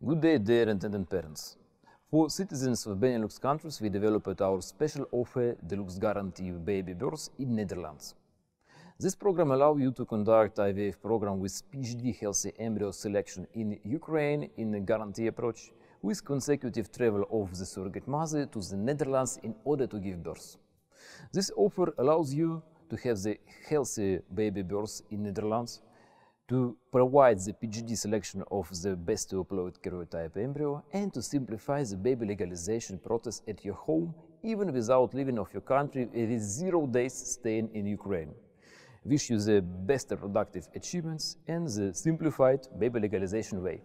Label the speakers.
Speaker 1: Good day, dear intended parents. For citizens of Benelux countries, we developed our special offer Deluxe Guarantee Baby Birth in Netherlands. This program allows you to conduct IVF program with PhD healthy embryo selection in Ukraine in a guarantee approach with consecutive travel of the surrogate mother to the Netherlands in order to give birth. This offer allows you to have the healthy baby birth in Netherlands to provide the PGD selection of the best to upload karyotype embryo and to simplify the baby legalization process at your home even without leaving of your country with zero days staying in Ukraine. Wish you the best reproductive achievements and the simplified baby legalization way.